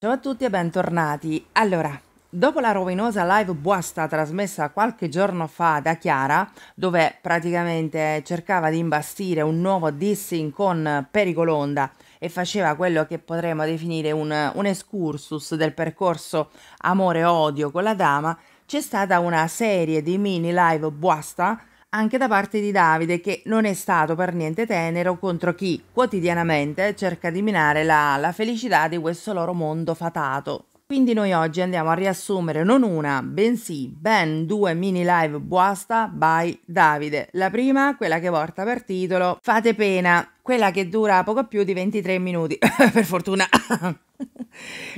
Ciao a tutti e bentornati. Allora, Dopo la rovinosa live buasta trasmessa qualche giorno fa da Chiara, dove praticamente cercava di imbastire un nuovo dissing con Pericolonda e faceva quello che potremmo definire un, un excursus del percorso amore-odio con la dama, c'è stata una serie di mini live buasta anche da parte di Davide che non è stato per niente tenero contro chi quotidianamente cerca di minare la, la felicità di questo loro mondo fatato. Quindi noi oggi andiamo a riassumere non una, bensì ben due mini live buasta by Davide. La prima, quella che porta per titolo Fate pena quella che dura poco più di 23 minuti, per fortuna.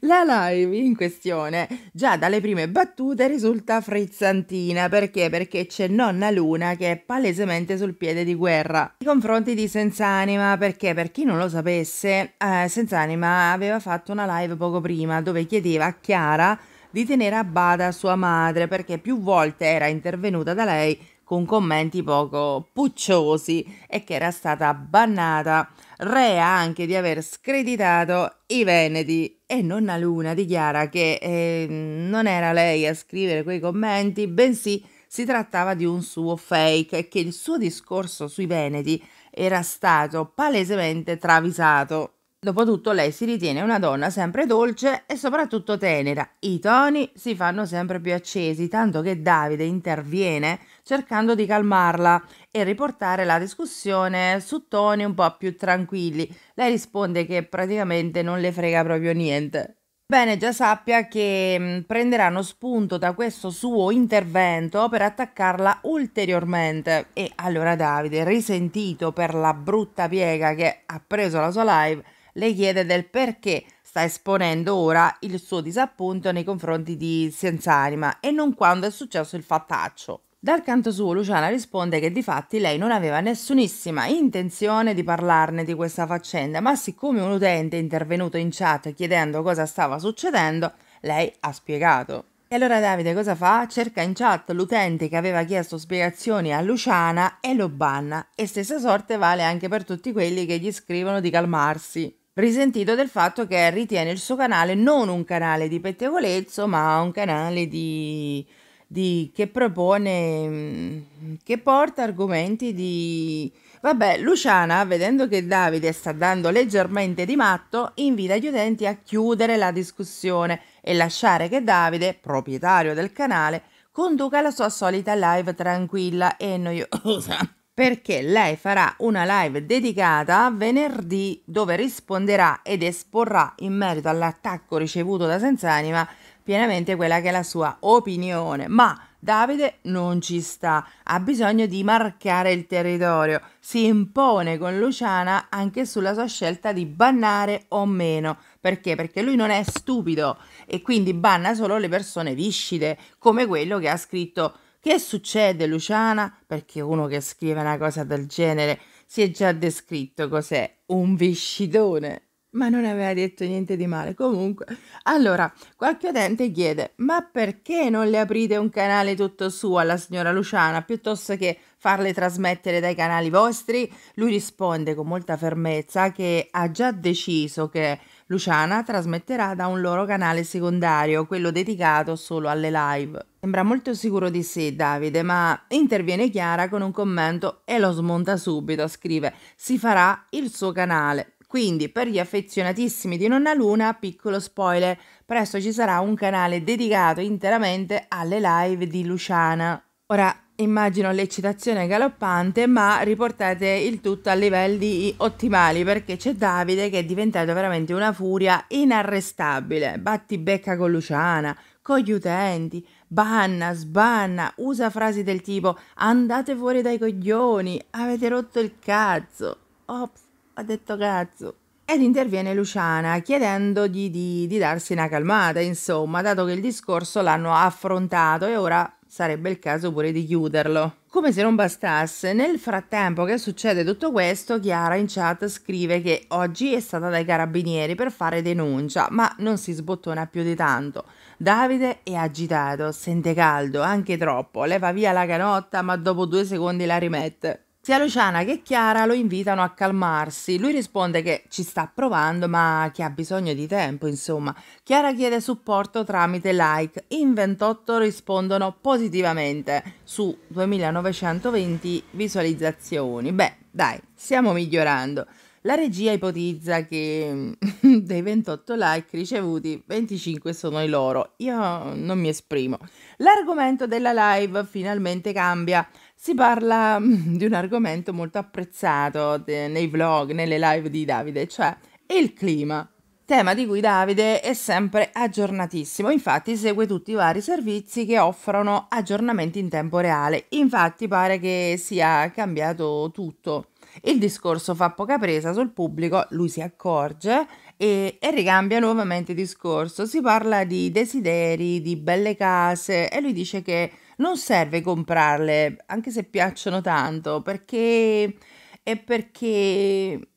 La live in questione già dalle prime battute risulta frizzantina, perché? Perché c'è nonna Luna che è palesemente sul piede di guerra. Nei confronti di Senz'anima, perché per chi non lo sapesse, eh, Senz'anima aveva fatto una live poco prima dove chiedeva a Chiara di tenere a bada sua madre perché più volte era intervenuta da lei con commenti poco pucciosi e che era stata bannata, rea anche di aver screditato i Veneti. E nonna Luna dichiara che eh, non era lei a scrivere quei commenti, bensì si trattava di un suo fake e che il suo discorso sui Veneti era stato palesemente travisato. Dopotutto lei si ritiene una donna sempre dolce e soprattutto tenera. I toni si fanno sempre più accesi, tanto che Davide interviene cercando di calmarla e riportare la discussione su toni un po' più tranquilli. Lei risponde che praticamente non le frega proprio niente. Bene, già sappia che mm, prenderanno spunto da questo suo intervento per attaccarla ulteriormente. E allora Davide, risentito per la brutta piega che ha preso la sua live, le chiede del perché sta esponendo ora il suo disappunto nei confronti di Senz'anima e non quando è successo il fattaccio. Dal canto suo Luciana risponde che di fatti lei non aveva nessunissima intenzione di parlarne di questa faccenda, ma siccome un utente è intervenuto in chat chiedendo cosa stava succedendo, lei ha spiegato. E allora Davide cosa fa? Cerca in chat l'utente che aveva chiesto spiegazioni a Luciana e lo banna. E stessa sorte vale anche per tutti quelli che gli scrivono di calmarsi risentito del fatto che ritiene il suo canale non un canale di pettegolezzo, ma un canale di, di, che propone, mm, che porta argomenti di... Vabbè, Luciana, vedendo che Davide sta dando leggermente di matto, invita gli utenti a chiudere la discussione e lasciare che Davide, proprietario del canale, conduca la sua solita live tranquilla e noiosa perché lei farà una live dedicata venerdì dove risponderà ed esporrà in merito all'attacco ricevuto da Senz'anima pienamente quella che è la sua opinione. Ma Davide non ci sta, ha bisogno di marcare il territorio, si impone con Luciana anche sulla sua scelta di bannare o meno. Perché? Perché lui non è stupido e quindi banna solo le persone viscide, come quello che ha scritto che succede, Luciana? Perché uno che scrive una cosa del genere si è già descritto cos'è un viscitone. Ma non aveva detto niente di male. Comunque, allora, qualche utente chiede: Ma perché non le aprite un canale tutto suo alla signora Luciana piuttosto che farle trasmettere dai canali vostri? Lui risponde con molta fermezza che ha già deciso che Luciana trasmetterà da un loro canale secondario, quello dedicato solo alle live. Sembra molto sicuro di sé Davide, ma interviene Chiara con un commento e lo smonta subito, scrive si farà il suo canale. Quindi per gli affezionatissimi di Nonna Luna, piccolo spoiler, presto ci sarà un canale dedicato interamente alle live di Luciana. Ora, immagino l'eccitazione galoppante, ma riportate il tutto a livelli ottimali perché c'è Davide che è diventato veramente una furia inarrestabile. Batti becca con Luciana, con gli utenti, banna, sbanna, usa frasi del tipo andate fuori dai coglioni, avete rotto il cazzo. Ops, ha detto cazzo. Ed interviene Luciana chiedendogli di, di darsi una calmata, insomma, dato che il discorso l'hanno affrontato e ora sarebbe il caso pure di chiuderlo. Come se non bastasse, nel frattempo che succede tutto questo, Chiara in chat scrive che oggi è stata dai carabinieri per fare denuncia, ma non si sbottona più di tanto. Davide è agitato, sente caldo, anche troppo, leva via la canotta, ma dopo due secondi la rimette. Sia Luciana che Chiara lo invitano a calmarsi. Lui risponde che ci sta provando, ma che ha bisogno di tempo, insomma. Chiara chiede supporto tramite like. In 28 rispondono positivamente su 2920 visualizzazioni. Beh, dai, stiamo migliorando. La regia ipotizza che mm, dei 28 like ricevuti, 25 sono i loro. Io non mi esprimo. L'argomento della live finalmente cambia si parla mm, di un argomento molto apprezzato nei vlog, nelle live di Davide, cioè il clima. Tema di cui Davide è sempre aggiornatissimo, infatti segue tutti i vari servizi che offrono aggiornamenti in tempo reale, infatti pare che sia cambiato tutto. Il discorso fa poca presa sul pubblico, lui si accorge e, e ricambia nuovamente discorso, si parla di desideri, di belle case e lui dice che non serve comprarle, anche se piacciono tanto, perché... è perché...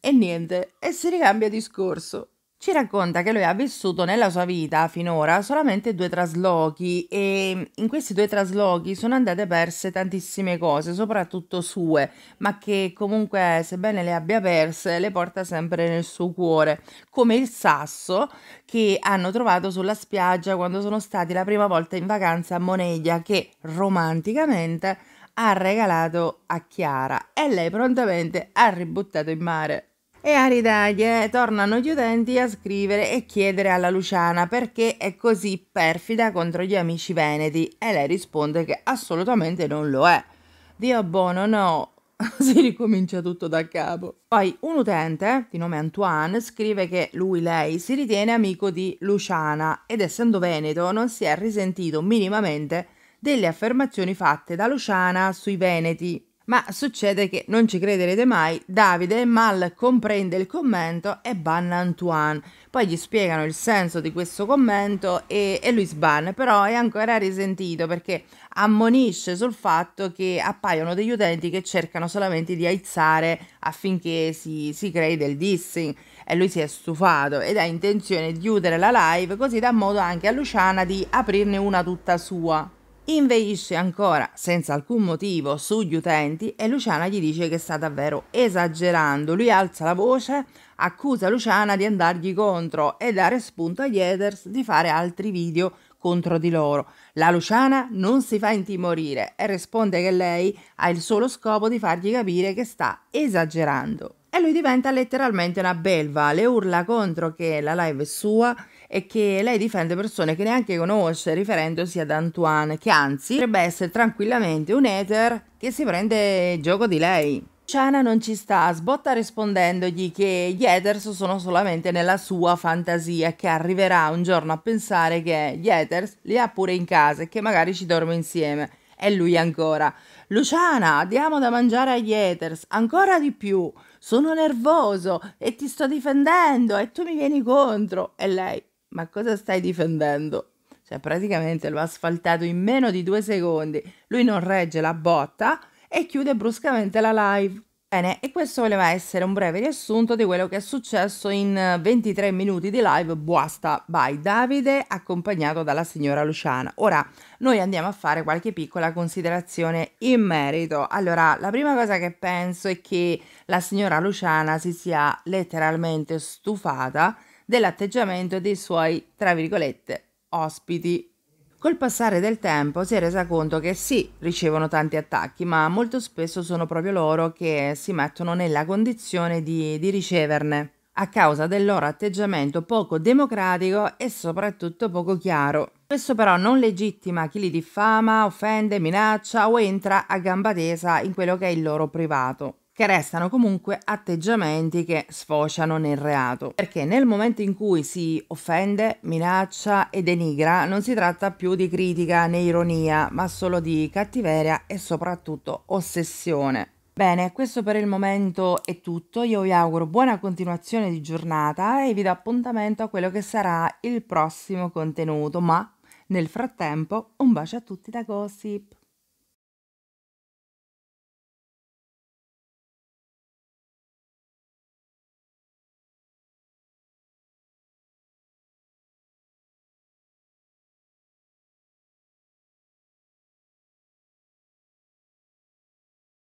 e niente, e si ricambia discorso. Ci racconta che lui ha vissuto nella sua vita finora solamente due traslochi e in questi due traslochi sono andate perse tantissime cose, soprattutto sue, ma che comunque sebbene le abbia perse le porta sempre nel suo cuore, come il sasso che hanno trovato sulla spiaggia quando sono stati la prima volta in vacanza a Moneglia che romanticamente ha regalato a Chiara e lei prontamente ha ributtato in mare. E a Aridaglie tornano gli utenti a scrivere e chiedere alla Luciana perché è così perfida contro gli amici veneti e lei risponde che assolutamente non lo è. Dio buono no, si ricomincia tutto da capo. Poi un utente di nome Antoine scrive che lui, lei, si ritiene amico di Luciana ed essendo veneto non si è risentito minimamente delle affermazioni fatte da Luciana sui veneti ma succede che, non ci crederete mai, Davide mal comprende il commento e banna Antoine. Poi gli spiegano il senso di questo commento e, e lui sbanna, però è ancora risentito perché ammonisce sul fatto che appaiono degli utenti che cercano solamente di aizzare affinché si, si crei del dissing e lui si è stufato ed ha intenzione di chiudere la live così dà modo anche a Luciana di aprirne una tutta sua inveisce ancora senza alcun motivo sugli utenti e Luciana gli dice che sta davvero esagerando. Lui alza la voce, accusa Luciana di andargli contro e dare spunto agli haters di fare altri video contro di loro. La Luciana non si fa intimorire e risponde che lei ha il solo scopo di fargli capire che sta esagerando e lui diventa letteralmente una belva, le urla contro che la live è sua e che lei difende persone che neanche conosce, riferendosi ad Antoine, che anzi potrebbe essere tranquillamente un hater che si prende gioco di lei. Shana non ci sta, sbotta rispondendogli che gli haters sono solamente nella sua fantasia che arriverà un giorno a pensare che gli haters li ha pure in casa e che magari ci dorme insieme. E lui ancora. Luciana, diamo da mangiare agli haters, ancora di più. Sono nervoso e ti sto difendendo e tu mi vieni contro. E lei, ma cosa stai difendendo? Cioè, praticamente lo ha asfaltato in meno di due secondi. Lui non regge la botta e chiude bruscamente la live. Bene, e questo voleva essere un breve riassunto di quello che è successo in 23 eh, minuti di live Buasta by Davide accompagnato dalla signora Luciana. Ora noi andiamo a fare qualche piccola considerazione in merito. Allora, la prima cosa che penso è che la signora Luciana si sia letteralmente stufata dell'atteggiamento dei suoi, tra virgolette, ospiti Col passare del tempo si è resa conto che sì, ricevono tanti attacchi, ma molto spesso sono proprio loro che si mettono nella condizione di, di riceverne, a causa del loro atteggiamento poco democratico e soprattutto poco chiaro. Spesso però non legittima chi li diffama, offende, minaccia o entra a gamba tesa in quello che è il loro privato che restano comunque atteggiamenti che sfociano nel reato, perché nel momento in cui si offende, minaccia e denigra non si tratta più di critica né ironia, ma solo di cattiveria e soprattutto ossessione. Bene, questo per il momento è tutto, io vi auguro buona continuazione di giornata e vi do appuntamento a quello che sarà il prossimo contenuto, ma nel frattempo un bacio a tutti da Gossip!